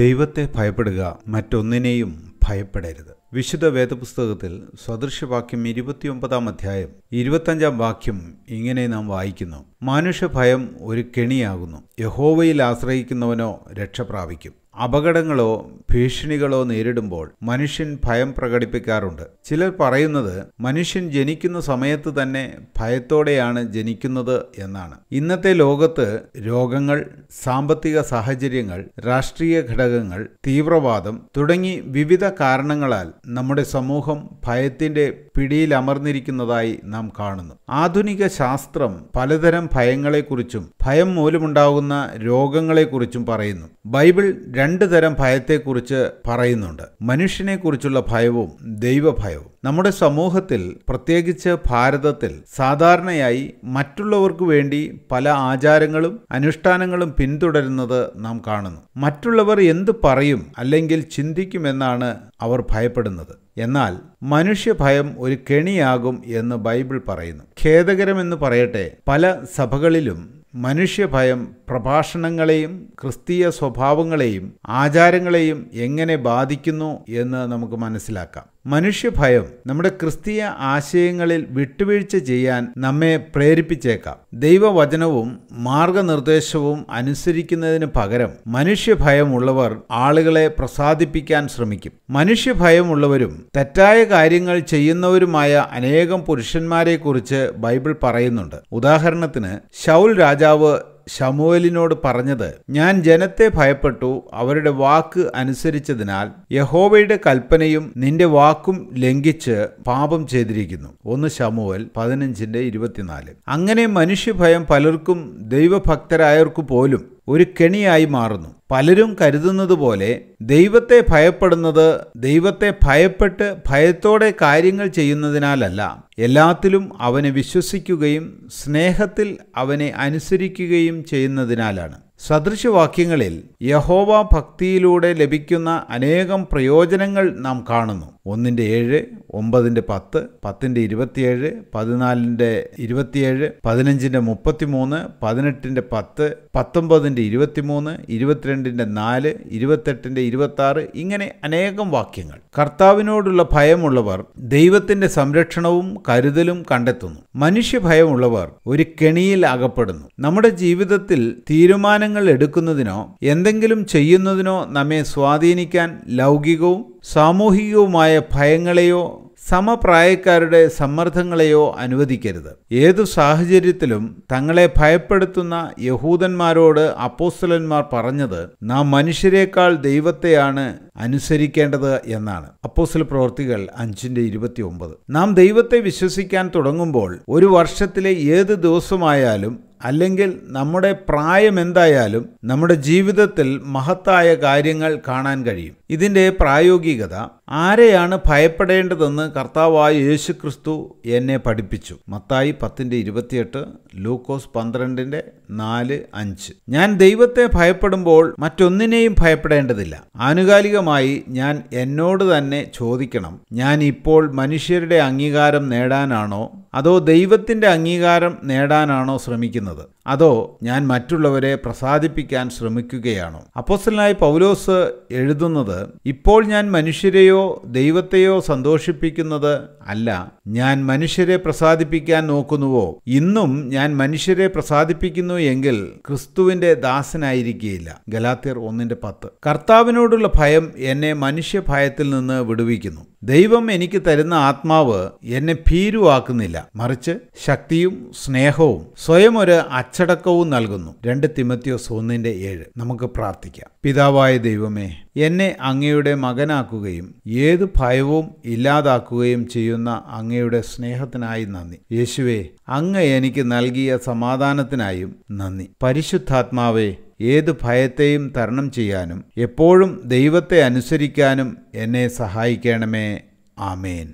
ദൈവത്തെ ഭയപ്പെടുക മറ്റൊന്നിനെയും ഭയപ്പെടരുത് വിശുദ്ധ വേദപുസ്തകത്തിൽ സദൃശവാക്യം ഇരുപത്തിയൊമ്പതാം അധ്യായം ഇരുപത്തഞ്ചാം വാക്യം ഇങ്ങനെ നാം വായിക്കുന്നു മനുഷ്യഭയം ഒരു കെണിയാകുന്നു യഹോവയിൽ ആശ്രയിക്കുന്നവനോ രക്ഷ പ്രാപിക്കും അപകടങ്ങളോ ഭീഷണികളോ നേരിടുമ്പോൾ മനുഷ്യൻ ഭയം പ്രകടിപ്പിക്കാറുണ്ട് ചിലർ പറയുന്നത് മനുഷ്യൻ ജനിക്കുന്ന സമയത്ത് തന്നെ ഭയത്തോടെയാണ് ജനിക്കുന്നത് എന്നാണ് ഇന്നത്തെ ലോകത്ത് രോഗങ്ങൾ സാമ്പത്തിക സാഹചര്യങ്ങൾ രാഷ്ട്രീയ ഘടകങ്ങൾ തീവ്രവാദം തുടങ്ങി വിവിധ കാരണങ്ങളാൽ നമ്മുടെ സമൂഹം ഭയത്തിന്റെ പിടിയിലമർന്നിരിക്കുന്നതായി നാം കാണുന്നു ആധുനിക ശാസ്ത്രം പലതരം ഭയങ്ങളെക്കുറിച്ചും ഭയം മൂലമുണ്ടാകുന്ന രോഗങ്ങളെക്കുറിച്ചും പറയുന്നു ബൈബിൾ രണ്ട് തരം ഭയത്തെക്കുറിച്ച് പറയുന്നുണ്ട് മനുഷ്യനെക്കുറിച്ചുള്ള ഭയവും ദൈവഭയവും നമ്മുടെ സമൂഹത്തിൽ പ്രത്യേകിച്ച് ഭാരതത്തിൽ സാധാരണയായി മറ്റുള്ളവർക്ക് വേണ്ടി പല ആചാരങ്ങളും അനുഷ്ഠാനങ്ങളും പിന്തുടരുന്നത് നാം കാണുന്നു മറ്റുള്ളവർ എന്ത് പറയും അല്ലെങ്കിൽ ചിന്തിക്കുമെന്നാണ് അവർ ഭയപ്പെടുന്നത് എന്നാൽ മനുഷ്യഭയം ഒരു കെണിയാകും എന്ന് ബൈബിൾ പറയുന്നു ഖേദകരമെന്ന് പറയട്ടെ പല സഭകളിലും മനുഷ്യഭയം പ്രഭാഷണങ്ങളെയും ക്രിസ്തീയ സ്വഭാവങ്ങളെയും ആചാരങ്ങളെയും എങ്ങനെ ബാധിക്കുന്നു എന്ന് നമുക്ക് മനസ്സിലാക്കാം മനുഷ്യഭയം നമ്മുടെ ക്രിസ്തീയ ആശയങ്ങളിൽ വിട്ടുവീഴ്ച ചെയ്യാൻ നമ്മെ പ്രേരിപ്പിച്ചേക്കാം ദൈവവചനവും മാർഗനിർദ്ദേശവും അനുസരിക്കുന്നതിന് പകരം മനുഷ്യഭയമുള്ളവർ ആളുകളെ പ്രസാദിപ്പിക്കാൻ ശ്രമിക്കും മനുഷ്യഭയമുള്ളവരും തെറ്റായ കാര്യങ്ങൾ ചെയ്യുന്നവരുമായ അനേകം പുരുഷന്മാരെക്കുറിച്ച് ബൈബിൾ പറയുന്നുണ്ട് ഉദാഹരണത്തിന് ശൗൽ രാജാവ് ശമുവലിനോട് പറഞ്ഞത് ഞാൻ ജനത്തെ ഭയപ്പെട്ടു അവരുടെ വാക്ക് അനുസരിച്ചതിനാൽ യഹോവയുടെ കൽപ്പനയും നിന്റെ വാക്കും ലംഘിച്ച് പാപം ചെയ്തിരിക്കുന്നു ഒന്ന് ശമുവൽ പതിനഞ്ചിന്റെ ഇരുപത്തിനാല് അങ്ങനെ മനുഷ്യഭയം പലർക്കും ദൈവഭക്തരായവർക്കു പോലും ഒരു കെണിയായി മാറുന്നു പലരും കരുതുന്നത് പോലെ ദൈവത്തെ ഭയപ്പെടുന്നത് ദൈവത്തെ ഭയപ്പെട്ട് ഭയത്തോടെ കാര്യങ്ങൾ ചെയ്യുന്നതിനാലല്ല എല്ലാത്തിലും അവനെ വിശ്വസിക്കുകയും സ്നേഹത്തിൽ അവനെ അനുസരിക്കുകയും ചെയ്യുന്നതിനാലാണ് സദൃശവാക്യങ്ങളിൽ യഹോവ ഭക്തിയിലൂടെ ലഭിക്കുന്ന അനേകം പ്രയോജനങ്ങൾ നാം കാണുന്നു ഒന്നിൻ്റെ ഏഴ് ഒമ്പതിൻ്റെ പത്ത് പത്തിൻ്റെ ഇരുപത്തിയേഴ് പതിനാലിൻ്റെ ഇരുപത്തിയേഴ് പതിനഞ്ചിൻ്റെ മുപ്പത്തിമൂന്ന് പതിനെട്ടിൻ്റെ പത്ത് പത്തൊമ്പതിൻ്റെ ഇരുപത്തിമൂന്ന് ഇരുപത്തിരണ്ടിൻ്റെ നാല് ഇരുപത്തെട്ടിൻ്റെ ഇരുപത്താറ് ഇങ്ങനെ അനേകം വാക്യങ്ങൾ കർത്താവിനോടുള്ള ഭയമുള്ളവർ ദൈവത്തിൻ്റെ സംരക്ഷണവും കരുതലും കണ്ടെത്തുന്നു മനുഷ്യഭയമുള്ളവർ ഒരു കെണിയിൽ അകപ്പെടുന്നു നമ്മുടെ ജീവിതത്തിൽ തീരുമാനങ്ങൾ തീരുമാനങ്ങൾ എടുക്കുന്നതിനോ എന്തെങ്കിലും ചെയ്യുന്നതിനോ നമ്മെ സ്വാധീനിക്കാൻ ലൗകികവും സാമൂഹികവുമായ ഭയങ്ങളെയോ സമപ്രായക്കാരുടെ സമ്മർദ്ദങ്ങളെയോ അനുവദിക്കരുത് ഏതു സാഹചര്യത്തിലും തങ്ങളെ ഭയപ്പെടുത്തുന്ന യഹൂദന്മാരോട് അപ്പോസ്തലന്മാർ പറഞ്ഞത് നാം മനുഷ്യരെക്കാൾ ദൈവത്തെയാണ് അനുസരിക്കേണ്ടത് എന്നാണ് അപ്പോസ്തല പ്രവർത്തികൾ അഞ്ചിന്റെ ഇരുപത്തി നാം ദൈവത്തെ വിശ്വസിക്കാൻ തുടങ്ങുമ്പോൾ ഒരു വർഷത്തിലെ ഏത് ദിവസമായാലും അല്ലെങ്കിൽ നമ്മുടെ പ്രായം എന്തായാലും നമ്മുടെ ജീവിതത്തിൽ മഹത്തായ കാര്യങ്ങൾ കാണാൻ കഴിയും ഇതിൻ്റെ പ്രായോഗികത ആരെയാണ് ഭയപ്പെടേണ്ടതെന്ന് കർത്താവായ യേശു ക്രിസ്തു എന്നെ പഠിപ്പിച്ചു മത്തായി പത്തിൻ്റെ ഇരുപത്തിയെട്ട് ലൂക്കോസ് പന്ത്രണ്ടിൻ്റെ നാല് അഞ്ച് ഞാൻ ദൈവത്തെ ഭയപ്പെടുമ്പോൾ മറ്റൊന്നിനെയും ഭയപ്പെടേണ്ടതില്ല ആനുകാലികമായി ഞാൻ എന്നോട് തന്നെ ചോദിക്കണം ഞാൻ ഇപ്പോൾ മനുഷ്യരുടെ അംഗീകാരം നേടാനാണോ അതോ ദൈവത്തിൻ്റെ അംഗീകാരം നേടാനാണോ ശ്രമിക്കുന്നത് അതോ ഞാൻ മറ്റുള്ളവരെ പ്രസാദിപ്പിക്കാൻ ശ്രമിക്കുകയാണോ അപ്പോസ്റ്റലായി പൗലോസ് എഴുതുന്നത് ഇപ്പോൾ ഞാൻ മനുഷ്യരെയോ ദൈവത്തെയോ സന്തോഷിപ്പിക്കുന്നത് അല്ല ഞാൻ മനുഷ്യരെ പ്രസാദിപ്പിക്കാൻ നോക്കുന്നുവോ ഇന്നും ഞാൻ മനുഷ്യരെ പ്രസാദിപ്പിക്കുന്നു എങ്കിൽ ക്രിസ്തുവിൻ്റെ ദാസനായിരിക്കുകയില്ല ഗലാത്തിയർ ഒന്നിൻ്റെ പത്ത് കർത്താവിനോടുള്ള ഭയം എന്നെ മനുഷ്യഭയത്തിൽ നിന്ന് വിടുവിക്കുന്നു ദൈവം എനിക്ക് തരുന്ന ആത്മാവ് എന്നെ ഭീരുവാക്കുന്നില്ല മറിച്ച് ശക്തിയും സ്നേഹവും സ്വയം ഒരു അച്ചടക്കവും നൽകുന്നു രണ്ട് തിമത്യോസ് ഒന്നിന്റെ ഏഴ് നമുക്ക് പ്രാർത്ഥിക്കാം പിതാവായ ദൈവമേ എന്നെ അങ്ങയുടെ മകനാക്കുകയും ഏത് ഭയവും ഇല്ലാതാക്കുകയും ചെയ്യുന്ന അങ്ങയുടെ സ്നേഹത്തിനായി നന്ദി യേശുവേ അങ്ങ് എനിക്ക് നൽകിയ സമാധാനത്തിനായും നന്ദി പരിശുദ്ധാത്മാവേ ഏത് ഭയത്തെയും തരണം ചെയ്യാനും എപ്പോഴും ദൈവത്തെ അനുസരിക്കാനും എന്നെ സഹായിക്കണമേ ആമേൻ